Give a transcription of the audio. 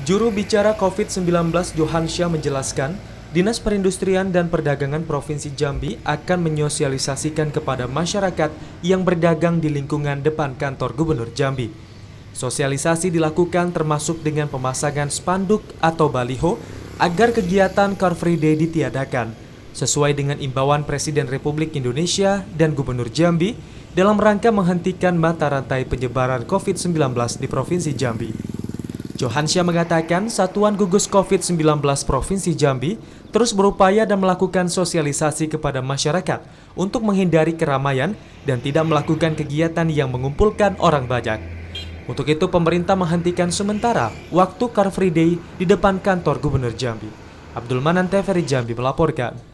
Juru bicara COVID-19 Johan Syah menjelaskan, Dinas Perindustrian dan Perdagangan Provinsi Jambi akan menyosialisasikan kepada masyarakat yang berdagang di lingkungan depan kantor Gubernur Jambi. Sosialisasi dilakukan termasuk dengan pemasangan spanduk atau baliho agar kegiatan Car Free Day ditiadakan, sesuai dengan imbauan Presiden Republik Indonesia dan Gubernur Jambi dalam rangka menghentikan mata rantai penyebaran COVID-19 di Provinsi Jambi. Johansyah mengatakan Satuan Gugus COVID-19 Provinsi Jambi terus berupaya dan melakukan sosialisasi kepada masyarakat untuk menghindari keramaian dan tidak melakukan kegiatan yang mengumpulkan orang banyak. Untuk itu pemerintah menghentikan sementara waktu Car Free Day di depan kantor Gubernur Jambi. Abdul Manan Teferi Jambi melaporkan.